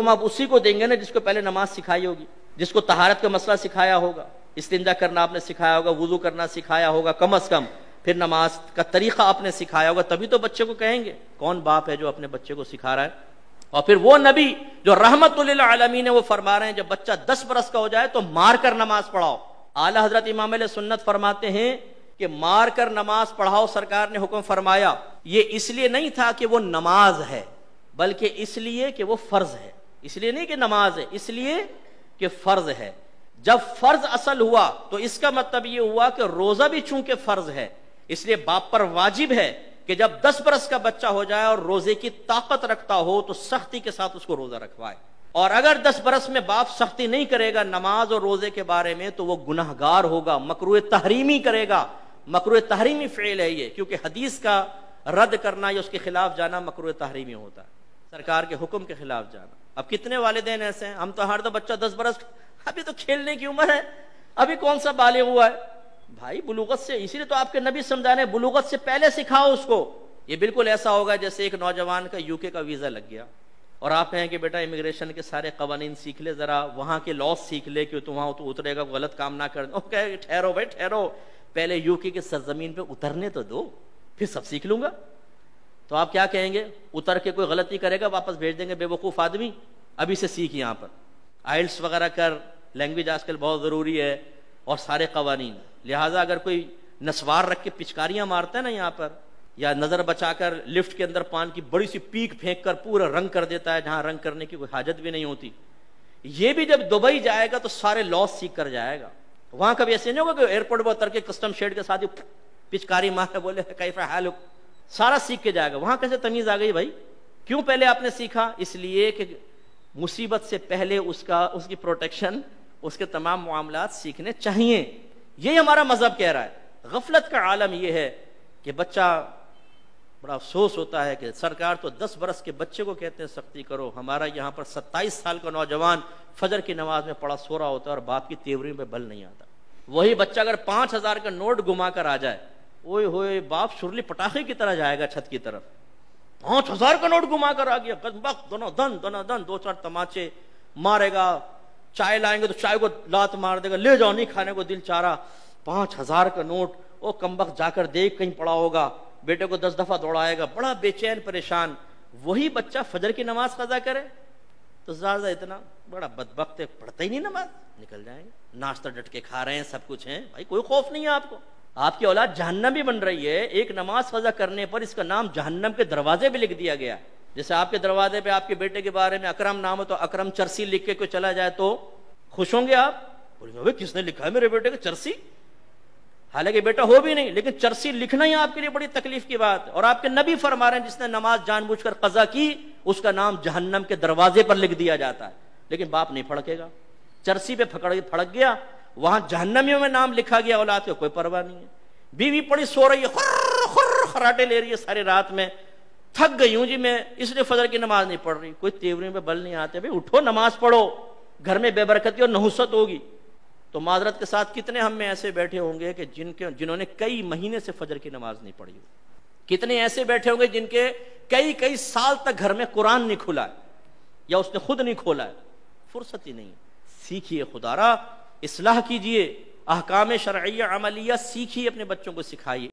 तुम आप उसी को देंगे ना जिसको पहले नमाज सिखाई होगी जिसको तहारत का मसला सिखाया होगा इस्तिंजा करना आपने सिखाया होगा वजू करना सिखाया होगा कम अज कम फिर नमाज का तरीका आपने सिखाया होगा तभी तो बच्चे को कहेंगे कौन बाप है जो अपने बच्चे को सिखा रहा है और फिर वो नबी जो रहमत आलमीन है वो फरमा रहे हैं जब बच्चा दस बरस का हो जाए तो मार कर नमाज पढ़ाओ आला हजरत इमाम सुन्नत फरमाते हैं कि मार कर नमाज पढ़ाओ सरकार ने हुक्म फरमाया ये इसलिए नहीं था कि वो नमाज है बल्कि इसलिए कि वो फर्ज है इसलिए नहीं कि नमाज है इसलिए कि फर्ज है जब फर्ज असल हुआ तो इसका मतलब ये हुआ कि रोजा भी चूंकि फर्ज है इसलिए बाप पर वाजिब है कि जब 10 बरस का बच्चा हो जाए और रोजे की ताकत रखता हो तो सख्ती के साथ उसको रोजा रखवाए और अगर 10 बरस में बाप सख्ती नहीं करेगा नमाज और रोजे के बारे में तो वो गुनाहगार होगा मकरू तहरीमी करेगा मकरू तहरीमी फेल है ये क्योंकि हदीस का रद्द करना या उसके खिलाफ जाना मकरू तहरीमी होता है सरकार के हुक्म के खिलाफ जाना अब कितने वालदेन ऐसे हैं हम तो हर दो तो बच्चा दस बरस अभी तो खेलने की उम्र है अभी कौन सा बालिग हुआ है भाई बुलूगत से इसीलिए तो आपके नबी समझा रहे बुलूगत से पहले सिखाओ उसको ये बिल्कुल ऐसा होगा जैसे एक नौजवान का यूके का वीज़ा लग गया और आप कहें कि बेटा इमिग्रेशन के सारे कवानीन सीख ले ज़रा वहां के लॉस सीख ले कि तो वहाँ तो उतरेगा गलत काम ना कर कहे ठहरो भाई ठहरो पहले यूके की सरजमीन पर उतरने तो दो फिर सब सीख लूंगा तो आप क्या कहेंगे उतर के कोई गलती करेगा वापस भेज देंगे बेवकूफ़ आदमी अभी से सीख यहाँ पर आइल्स वगैरह कर लैंग्वेज आजकल बहुत ज़रूरी है और सारे कवानीन लिहाजा अगर कोई नसवार रख के पिचकारियाँ मारता है ना यहाँ पर या नज़र बचाकर लिफ्ट के अंदर पान की बड़ी सी पीक फेंक कर पूरा रंग कर देता है जहाँ रंग करने की कोई हाजत भी नहीं होती ये भी जब दुबई जाएगा तो सारे लॉस सीख कर जाएगा वहाँ कभी ऐसे नहीं होगा कि एयरपोर्ट पर उतर के कस्टम शेड के साथ पिचकारी मारे बोले कैफ हाल सारा सीख के जाएगा वहाँ कैसे तमीज़ आ गई भाई क्यों पहले आपने सीखा इसलिए कि मुसीबत से पहले उसका उसकी प्रोटेक्शन उसके तमाम मामला सीखने चाहिए यही हमारा मज़हब कह रहा है गफलत का आलम यह है कि बच्चा बड़ा अफसोस होता है कि सरकार तो 10 बरस के बच्चे को कहते हैं सख्ती करो हमारा यहाँ पर 27 साल का नौजवान फजर की नमाज में पड़ा सो रहा होता है और बाप की तेवरी में बल नहीं आता वही बच्चा अगर पांच हज़ार का नोट घुमा कर आ जाए ओए होए बाप सुरली पटाखे की तरह जाएगा छत की तरफ पांच हजार करोड़ घुमा कर आ गया गजबक दोनों धन दोनों धन दो चार तमाचे मारेगा चाय लाएंगे तो चाय को लात मार देगा ले जाओ नहीं खाने को दिल चारा पांच हजार का नोट वो कम्बक जाकर देख कहीं पड़ा होगा बेटे को दस दफा दौड़ाएगा बड़ा बेचैन परेशान वही बच्चा फजर की नमाज कजा करे तो ज्यादा इतना बड़ा बदबक है पढ़ता ही नहीं नमाज निकल जाएंगे नाश्ता डटके खा रहे हैं सब कुछ है भाई कोई खौफ नहीं है आपको आपकी औलाद जहन्नम भी बन रही है एक नमाज फजा करने पर इसका नाम जहन्नम के दरवाजे भी लिख दिया गया जैसे आपके दरवाजे पे आपके बेटे के बारे में अक्रम नाम हो तो अक्रम चरसी लिख के कोई चला जाए तो खुश होंगे आप बोलेंगे किसने लिखा है मेरे बेटे को चरसी हालांकि बेटा हो भी नहीं लेकिन चरसी लिखना ही आपके लिए बड़ी तकलीफ की बात और आपके नबी फरमा रहे हैं जिसने नमाज कर कजा की उसका नाम जहन्नम के दरवाजे पर लिख दिया जाता है लेकिन बाप नहीं फड़केगा चरसी पे फड़क गया वहां जहन्नमियों में नाम लिखा गया औलाद का कोई परवाह नहीं है बीवी पड़ी सो रही है खुर्र खुर्र खराटे ले रही है सारी रात में थक गई हूं जी मैं इसलिए फजर की नमाज नहीं पढ़ रही कोई तेवरी में बल नहीं आते भाई उठो नमाज पढ़ो घर में बेबरकती और नहुसत होगी तो माजरत के साथ कितने हम में ऐसे बैठे होंगे कि जिनके जिन्होंने कई महीने से फजर की नमाज नहीं पढ़ी कितने ऐसे बैठे होंगे जिनके कई कई साल तक घर में कुरान नहीं खुला या उसने खुद नहीं खोला है फुर्सत ही नहीं सीखिए खुदारा इसलाह कीजिए अहकाम शरिया अमलिया सीखिए अपने बच्चों को सिखाइए